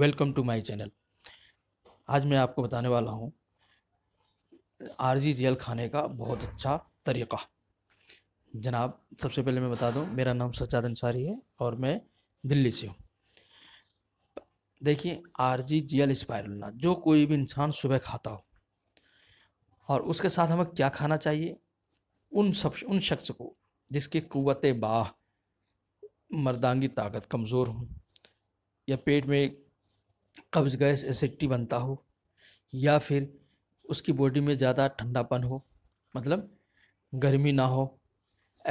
welcome to my channel आज मैं आपको बताने वाला हूँ जी जेल खाने का बहुत अच्छा तरीका जनाब सबसे पहले मैं बता दूँ मेरा नाम सज्जाद अंसारी है और मैं दिल्ली से हूँ देखिए आर जी जी एल स्पायरुलना जो कोई भी इंसान सुबह खाता हो और उसके साथ हमें क्या खाना चाहिए उन सब उन शख्स को जिसकी कुत बाह मर्दांगी ताकत कमज़ोर हो या पेट में कब्ज गैस एसिडिटी बनता हो या फिर उसकी बॉडी में ज़्यादा ठंडापन हो मतलब गर्मी ना हो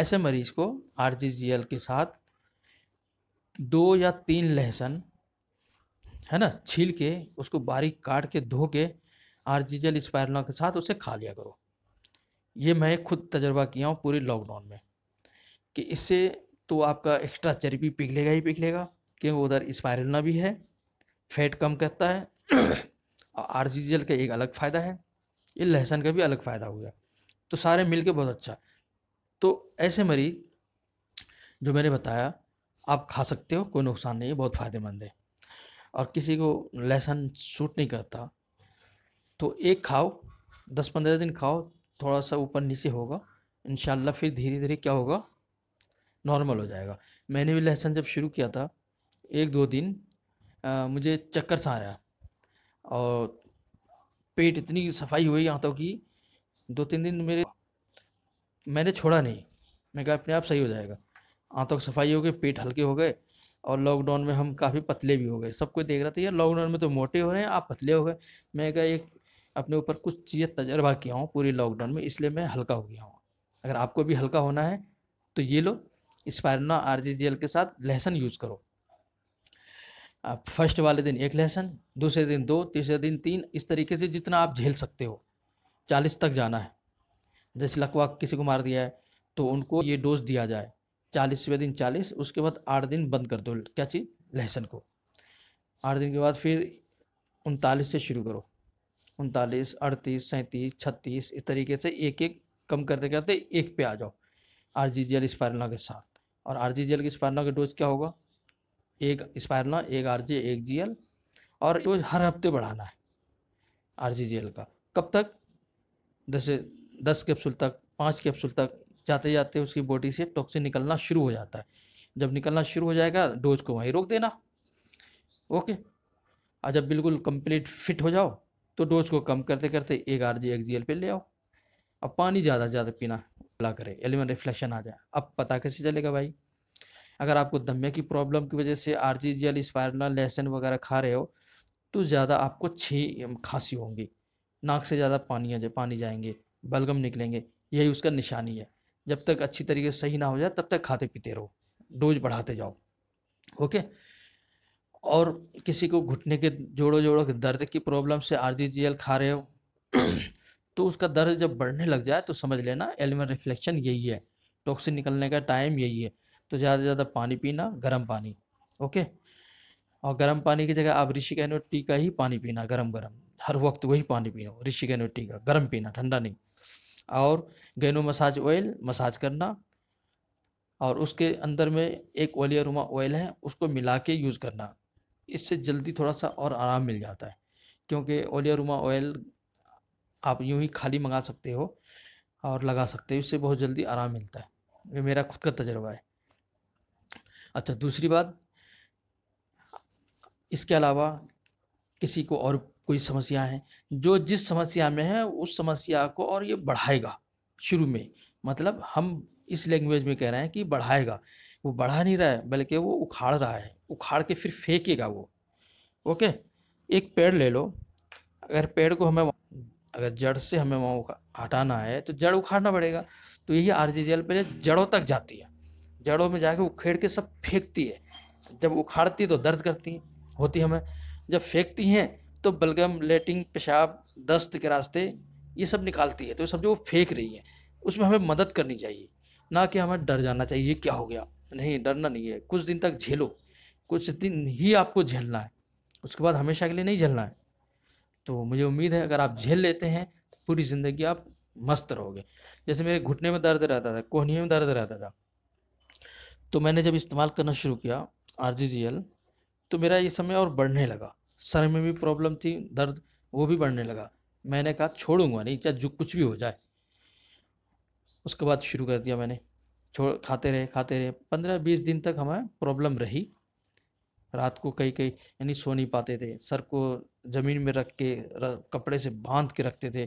ऐसे मरीज को आर के साथ दो या तीन लहसन है ना छील के उसको बारीक काट के धो के आर जी जेल स्पायरला के साथ उसे खा लिया करो ये मैं खुद तजर्बा किया हूँ पूरे लॉकडाउन में कि इससे तो आपका एक्स्ट्रा चर्बी पिघलेगा ही पिघलेगा क्योंकि उधर स्पायरलना भी है फैट कम करता है और आर जी जल का एक अलग फ़ायदा है ये लहसुन का भी अलग फ़ायदा हो गया तो सारे मिल के बहुत अच्छा तो ऐसे मरीज जो मैंने बताया आप खा सकते हो कोई नुकसान नहीं है बहुत फ़ायदेमंद है और किसी को लहसुन सूट नहीं करता तो एक खाओ दस पंद्रह दिन खाओ थोड़ा सा ऊपर नीचे होगा इन फिर धीरे धीरे क्या होगा नॉर्मल हो जाएगा मैंने भी लहसुन जब शुरू किया था एक दो दिन आ, मुझे चक्कर सा आया और पेट इतनी सफाई हुई यहाँ तक कि दो तीन दिन मेरे मैंने छोड़ा नहीं मैं कहा अपने आप सही हो जाएगा आंतों की सफाई हो गई पेट हल्के हो गए और लॉकडाउन में हम काफ़ी पतले भी हो गए सब कोई देख रहा था यार लॉकडाउन में तो मोटे हो रहे हैं आप पतले हो गए मैं कहा एक अपने ऊपर कुछ चीज़ें तजर्बा किया हूँ पूरे लॉकडाउन में इसलिए मैं हल्का हो गया हूँ अगर आपको भी हल्का होना है तो ये लो स्पायरना आर जी के साथ लहसन यूज़ करो आप फर्स्ट वाले दिन एक लेसन दूसरे दिन दो तीसरे दिन तीन इस तरीके से जितना आप झेल सकते हो चालीस तक जाना है जैसे लकवा किसी को मार दिया है तो उनको ये डोज दिया जाए चालीसवें दिन चालीस उसके बाद आठ दिन बंद कर दो क्या चीज़ लहसन को आठ दिन के बाद फिर उनतालीस से शुरू करो उनतालीस अड़तीस सैंतीस छत्तीस इस तरीके से एक एक कम करते करते एक पे आ जाओ आर जी जी एल के साथ और आर जी जी एल की स्पायरना का डोज क्या होगा एक स्पायरना एक आर जे एक जी एल और रोज हर हफ्ते बढ़ाना है आर जी जी एल का कब तक दस दस कैप्सूल तक पाँच कैप्सूल तक जाते जाते उसकी बॉडी से टॉक्सिन निकलना शुरू हो जाता है जब निकलना शुरू हो जाएगा डोज को वहीं रोक देना ओके और जब बिल्कुल कंप्लीट फिट हो जाओ तो डोज को कम करते करते एक आर जी एक जी एल पे ले आओ अब पानी ज़्यादा से ज़्यादा पीना करे एलिमेंट रिफ्लेक्शन आ जाए अब पता कैसे चलेगा भाई अगर आपको दम्या की प्रॉब्लम की वजह से आर जी जल स्पायरना लहसुन वगैरह खा रहे हो तो ज़्यादा आपको छी खांसी होंगी नाक से ज़्यादा पानी जा, पानी जाएंगे बलगम निकलेंगे यही उसका निशानी है जब तक अच्छी तरीके से सही ना हो जाए तब तक खाते पीते रहो डोज बढ़ाते जाओ ओके और किसी को घुटने के जोड़ों जोड़ों के दर्द की प्रॉब्लम से आर जी खा रहे हो तो उसका दर्द जब बढ़ने लग जाए तो समझ लेना एलिमेंट रिफ्लेक्शन यही है टॉक्सिन निकलने का टाइम यही है तो ज़्यादा से ज़्यादा पानी पीना गर्म पानी ओके और गर्म पानी की जगह आप ऋषि कैनो टी का ही पानी पीना गर्म गर्म हर वक्त वही पानी पीना ऋषि कैनो टी का गर्म पीना ठंडा नहीं और गेनो मसाज ऑयल मसाज करना और उसके अंदर में एक ओलिया रुमा ऑयल है उसको मिला के यूज़ करना इससे जल्दी थोड़ा सा और आराम मिल जाता है क्योंकि ओलिया रुमा ऑयल आप यूं ही खाली मंगा सकते हो और लगा सकते हो इससे बहुत जल्दी आराम मिलता है ये मेरा खुद का तजर्बा है अच्छा दूसरी बात इसके अलावा किसी को और कोई समस्या है जो जिस समस्या में है उस समस्या को और ये बढ़ाएगा शुरू में मतलब हम इस लैंग्वेज में कह रहे हैं कि बढ़ाएगा वो बढ़ा नहीं रहा है बल्कि वो उखाड़ रहा है उखाड़ के फिर फेंकेगा वो ओके एक पेड़ ले लो अगर पेड़ को हमें अगर जड़ से हमें वहाँ हटाना है तो जड़ उखाड़ना पड़ेगा तो यही आर जी पहले जड़ों तक जाती है जड़ों में जाके उखेड़ के सब फेंकती है जब उखाड़ती है तो दर्द करती है होती हमें जब फेंकती हैं तो बलगम लेटिंग पेशाब दस्त के रास्ते ये सब निकालती है तो समझो वो फेंक रही है उसमें हमें मदद करनी चाहिए ना कि हमें डर जाना चाहिए क्या हो गया नहीं डरना नहीं है कुछ दिन तक झेलो कुछ दिन ही आपको झेलना है उसके बाद हमेशा के लिए नहीं झेलना है तो मुझे उम्मीद है अगर आप झेल लेते हैं तो पूरी ज़िंदगी आप मस्त रहोगे जैसे मेरे घुटने में दर्द रहता था कोहनी में दर्द रहता था तो मैंने जब इस्तेमाल करना शुरू किया आर तो मेरा ये समय और बढ़ने लगा सर में भी प्रॉब्लम थी दर्द वो भी बढ़ने लगा मैंने कहा छोड़ूंगा नहीं चाहे जो कुछ भी हो जाए उसके बाद शुरू कर दिया मैंने छोड़ खाते रहे खाते रहे पंद्रह बीस दिन तक हमें प्रॉब्लम रही रात को कई कई यानी सो नहीं पाते थे सर को ज़मीन में रख के र, कपड़े से बांध के रखते थे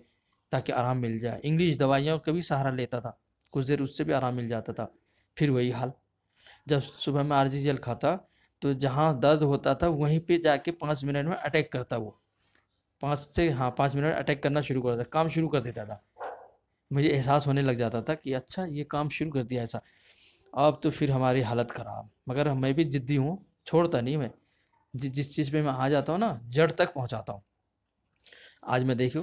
ताकि आराम मिल जाए इंग्लिश दवाइयों का भी सहारा लेता था कुछ देर उससे भी आराम मिल जाता था फिर वही हाल जब सुबह में आर जी खाता तो जहाँ दर्द होता था वहीं पे जाके पाँच मिनट में अटैक करता वो पाँच से हाँ पाँच मिनट अटैक करना शुरू करता काम शुरू कर देता था मुझे एहसास होने लग जाता था कि अच्छा ये काम शुरू कर दिया ऐसा अब तो फिर हमारी हालत ख़राब मगर मैं भी ज़िद्दी हूँ छोड़ता नहीं मैं जि जिस चीज़ पे मैं आ जाता हूँ ना जड़ तक पहुँचाता हूँ आज मैं देखियो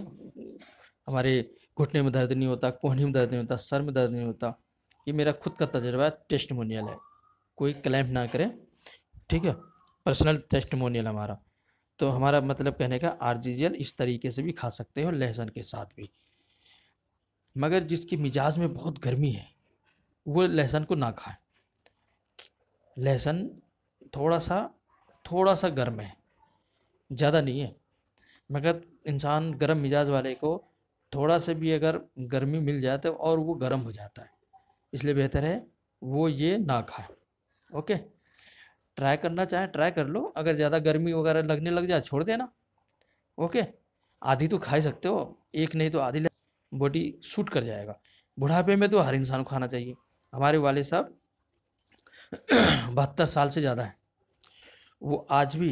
हमारे घुटने में दर्द नहीं होता कोहनी में दर्द नहीं होता सर में दर्द नहीं होता ये मेरा खुद का तजर्बा टेस्टमोनियल है कोई क्लेम ना करे ठीक है पर्सनल टेस्टमोनियल हमारा तो हमारा मतलब कहने का आर इस तरीके से भी खा सकते हो लहसुन के साथ भी मगर जिसकी मिजाज में बहुत गर्मी है वो लहसुन को ना खाएं लहसुन थोड़ा सा थोड़ा सा गर्म है ज़्यादा नहीं है मगर इंसान गर्म मिजाज वाले को थोड़ा सा भी अगर गर्मी मिल जाए तो और वो गर्म हो जाता है इसलिए बेहतर है वो ये ना खाएँ ओके ट्राई करना चाहे ट्राई कर लो अगर ज़्यादा गर्मी वगैरह लगने लग जाए छोड़ देना ओके आधी तो खा ही सकते हो एक नहीं तो आधी बॉडी सूट कर जाएगा बुढ़ापे में तो हर इंसान को खाना चाहिए हमारे वाले साहब बहत्तर साल से ज़्यादा है वो आज भी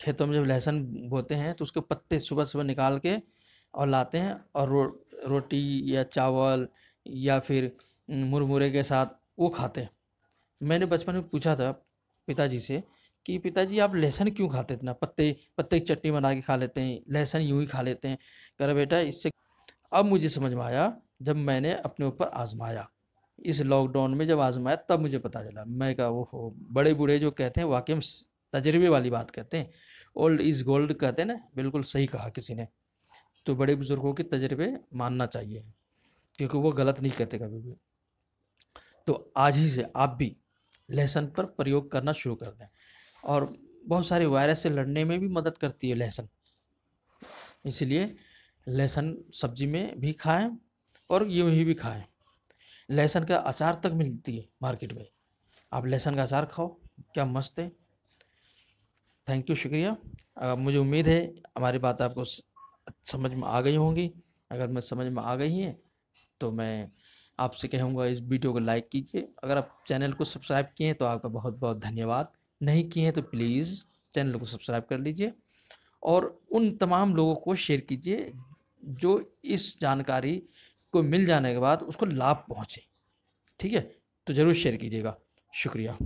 खेतों में जब लहसुन बोते हैं तो उसके पत्ते सुबह सुबह निकाल के और लाते हैं और रो रोटी या चावल या फिर मुरमुरे के साथ वो खाते हैं मैंने बचपन में पूछा था पिताजी से कि पिताजी आप लहसुन क्यों खाते इतना पत्ते पत्ते की चटनी बना के खा लेते हैं लहसुन यूं ही खा लेते हैं कह रहे बेटा इससे अब मुझे समझ में आया जब मैंने अपने ऊपर आजमाया इस लॉकडाउन में जब आजमाया तब मुझे पता चला मैं कहा वो हो बड़े बूढ़े जो कहते हैं वाकई तजर्बे वाली बात कहते हैं ओल्ड इज़ गोल्ड कहते हैं ना बिल्कुल सही कहा किसी ने तो बड़े बुज़ुर्गों के तजर्बे मानना चाहिए क्योंकि वो गलत नहीं कहते कभी भी तो आज ही से आप भी लहसुन पर प्रयोग करना शुरू कर दें और बहुत सारे वायरस से लड़ने में भी मदद करती है लहसुन इसलिए लहसुन सब्जी में भी खाएं और यूँ ही भी खाएं लहसुन का अचार तक मिलती है मार्केट में आप लहसुन का अचार खाओ क्या मस्त है थैंक यू शुक्रिया अगर मुझे उम्मीद है हमारी बात आपको समझ में आ गई होंगी अगर मैं समझ में आ गई है तो मैं आपसे कहूँगा इस वीडियो को लाइक कीजिए अगर आप चैनल को सब्सक्राइब किए हैं तो आपका बहुत बहुत धन्यवाद नहीं किए हैं तो प्लीज़ चैनल को सब्सक्राइब कर लीजिए और उन तमाम लोगों को शेयर कीजिए जो इस जानकारी को मिल जाने के बाद उसको लाभ पहुँचे ठीक है तो ज़रूर शेयर कीजिएगा शुक्रिया